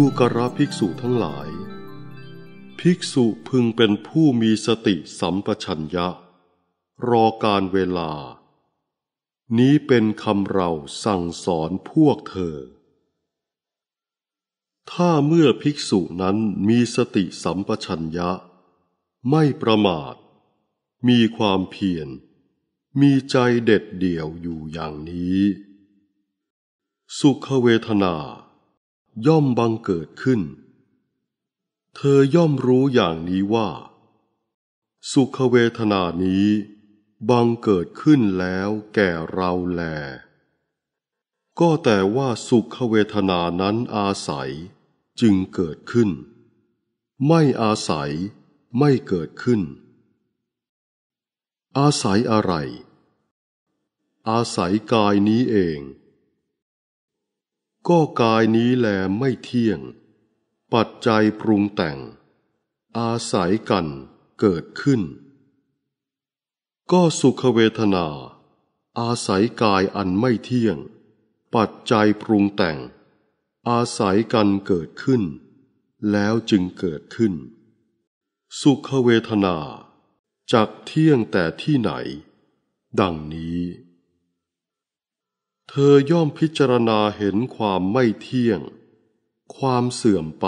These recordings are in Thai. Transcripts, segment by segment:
ดูกระภิกษุทั้งหลาย ภิกษุพึงเป็นผู้มีสติสัมปชัญญะ รอการเวลา นี้เป็นคำเราสั่งสอนพวกเธอ ถ้าเมื่อภิกษุนั้นมีสติสัมปชัญญะ ไม่ประมาท มีความเพียร มีใจเด็ดเดี่ยวอยู่อย่างนี้ สุขเวทนาย่อมบังเกิดขึ้น เธอย่อมรู้อย่างนี้ว่า สุขเวทนานี้บังเกิดขึ้นแล้วแก่เราแล ก็แต่ว่าสุขเวทนานั้นอาศัยจึงเกิดขึ้น ไม่อาศัยไม่เกิดขึ้น อาศัยอะไร อาศัยกายนี้เองก็กายนี้แลไม่เที่ยง ปัจจัยปรุงแต่ง อาศัยกันเกิดขึ้น ก็สุขเวทนา อาศัยกายอันไม่เที่ยง ปัจจัยปรุงแต่ง อาศัยกันเกิดขึ้นแล้วจึงเกิดขึ้น สุขเวทนาจากเที่ยงแต่ที่ไหนดังนี้เธอย่อมพิจารณาเห็นความไม่เที่ยง ความเสื่อมไป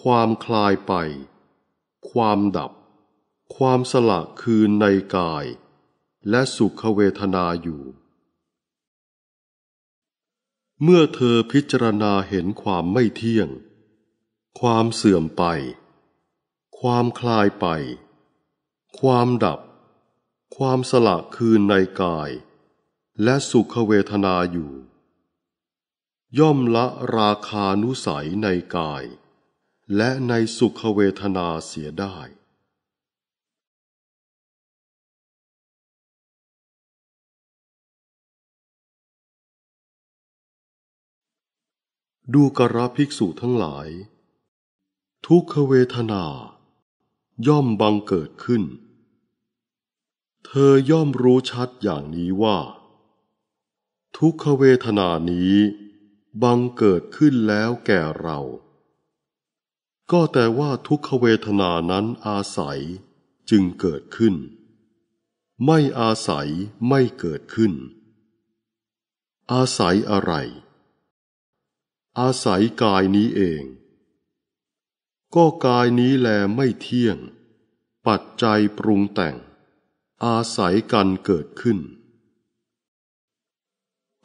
ความคลายไป ความดับ ความสละคืนในกาย และสุขเวทนาอยู่ เมื่อเธอพิจารณาเห็นความไม่เที่ยง ความเสื่อมไป ความคลายไป ความดับ ความสละคืนในกายและสุขเวทนาอยู่ ย่อมละราคานุสัยในกาย และในสุขเวทนาเสียได้ ดูกระภิกษุทั้งหลาย ทุกขเวทนา ย่อมบังเกิดขึ้น เธอย่อมรู้ชัดอย่างนี้ว่าทุกขเวทนานี้บังเกิดขึ้นแล้วแก่เรา ก็แต่ว่าทุกขเวทนานั้นอาศัยจึงเกิดขึ้น ไม่อาศัยไม่เกิดขึ้น อาศัยอะไร อาศัยกายนี้เอง ก็กายนี้แลไม่เที่ยง ปัจจัยปรุงแต่ง อาศัยกันเกิดขึ้น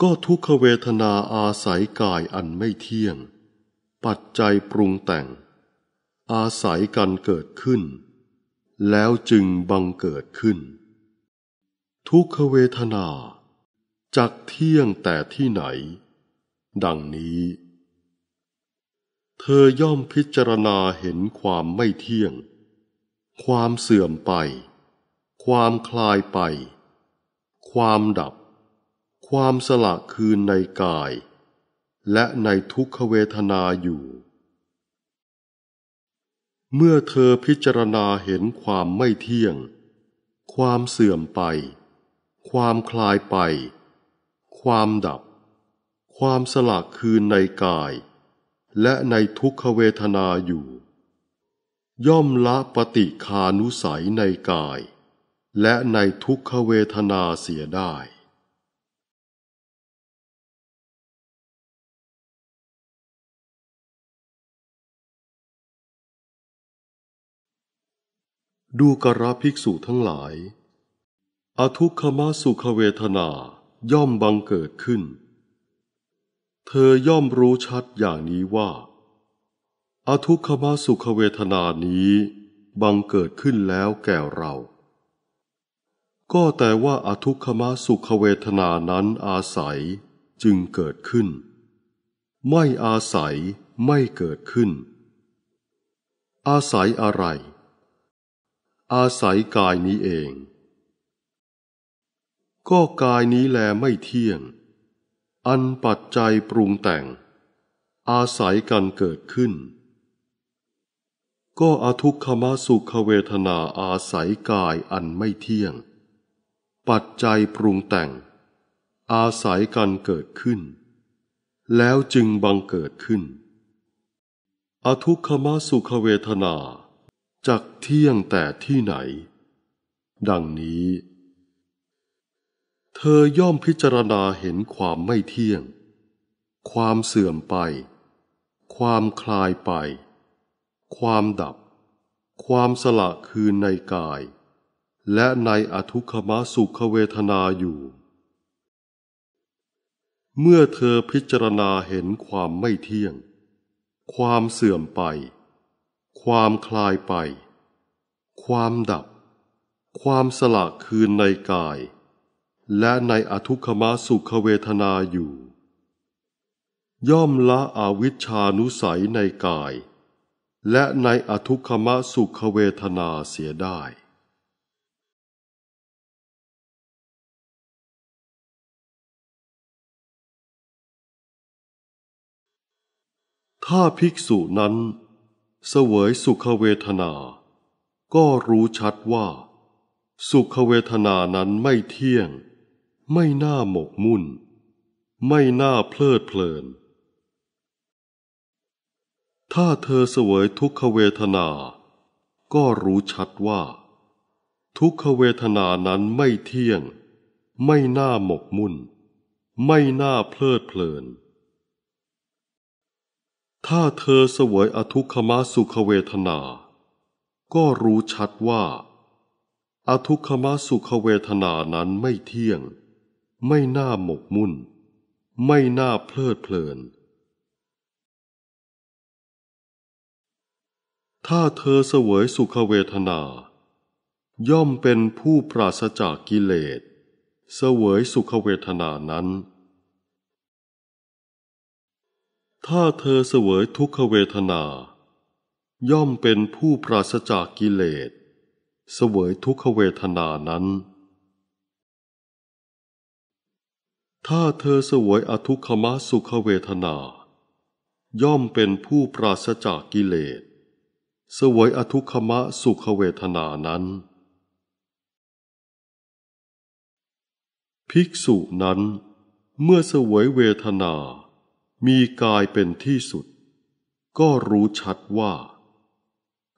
ก็ทุกขเวทนาอาศัยกายอันไม่เที่ยง ปัจจัยปรุงแต่ง อาศัยกันเกิดขึ้นแล้วจึงบังเกิดขึ้น ทุกขเวทนาจักเที่ยงแต่ที่ไหน ดังนี้ เธอย่อมพิจารณาเห็นความไม่เที่ยง ความเสื่อมไป ความคลายไป ความดับความสละคืนในกาย และในทุกขเวทนาอยู่ เมื่อเธอพิจารณาเห็นความไม่เที่ยง ความเสื่อมไป ความคลายไป ความดับ ความสละคืนในกาย และในทุกขเวทนาอยู่ ย่อมละปฏิคานุสัยในกาย และในทุกขเวทนาเสียได้ดูกระภิกษุทั้งหลาย อทุกขมสุขเวทนา ย่อมบังเกิดขึ้น เธอย่อมรู้ชัดอย่างนี้ว่า อทุกขมสุขเวทนานี้ บังเกิดขึ้นแล้วแก่เรา ก็แต่ว่าอทุกขมสุขเวทนานั้นอาศัยจึงเกิดขึ้น ไม่อาศัยไม่เกิดขึ้น อาศัยอะไรอาศัยกายนี้เองก็กายนี้แลไม่เที่ยง อันปัจจัยปรุงแต่ง อาศัยกันเกิดขึ้นก็อทุกขมสุขเวทนาอาศัยกายอันไม่เที่ยง ปัจจัยปรุงแต่ง อาศัยกันเกิดขึ้น แล้วจึงบังเกิดขึ้น อทุกขมสุขเวทนาจากเที่ยงแต่ที่ไหน ดังนี้ เธอย่อมพิจารณาเห็นความไม่เที่ยง ความเสื่อมไป ความคลายไป ความดับ ความสละคืนในกาย และในอทุคมาสุขเวทนาอยู่ เมื่อเธอพิจารณาเห็นความไม่เที่ยง ความเสื่อมไปความคลายไป ความดับ ความสละคืนในกาย และในอทุกขมสุขเวทนาอยู่ ย่อมละอวิชชานุสัยในกาย และในอทุกขมสุขเวทนาเสียได้ ถ้าภิกษุนั้นสวยสุขเวทนา ก็รู้ชัดว่าสุขเวทนานั้นไม่เที่ยง ไม่น่าหมกมุ่นไม่น่าเพลิดเพลิน ถ้าเธอเสวยทุกขเวทนา ก็รู้ชัดว่า ทุกขเวทนานั้นไม่เที่ยง ไม่น่าหมกมุ่นไม่น่าเพลิดเพลินถ้าเธอเสวยอทุกขมสุขเวทนา ก็รู้ชัดว่า อทุกขมสุขเวทนานั้นไม่เที่ยง ไม่น่าหมกมุ่น ไม่น่าเพลิดเพลิน ถ้าเธอเสวยสุขเวทนา ย่อมเป็นผู้ปราศจากกิเลส เสวยสุขเวทนานั้นถ้าเธอเสวยทุกขเวทนา ย่อมเป็นผู้ปราศจากกิเลส เสวยทุกขเวทนานั้น ถ้าเธอเสวยอทุกขมสุขเวทนา ย่อมเป็นผู้ปราศจากกิเลสเสวยอทุกขมสุขเวทนานั้น ภิกษุนั้น เมื่อเสวยเวทนามีกายเป็นที่สุด ก็รู้ชัดว่า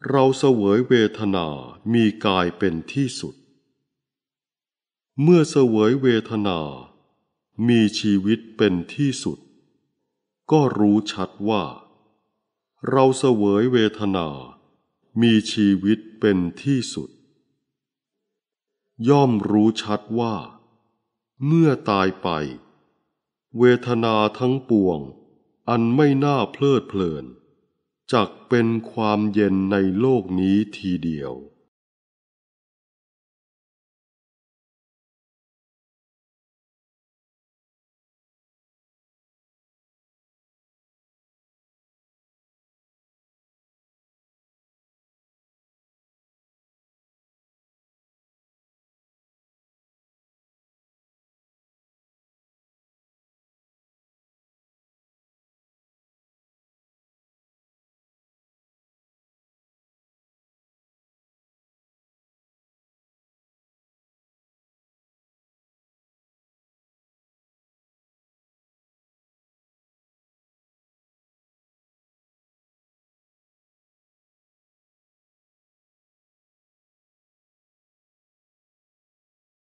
เราเสวยเวทนา มีกายเป็นที่สุด เมื่อเสวยเวทนา มีชีวิตเป็นที่สุด ก็รู้ชัดว่า เราเสวยเวทนา มีชีวิตเป็นที่สุด ย่อมรู้ชัดว่า เมื่อตายไปเวทนาทั้งปวงอันไม่น่าเพลิดเพลิน จักเป็นความเย็นในโลกนี้ทีเดียว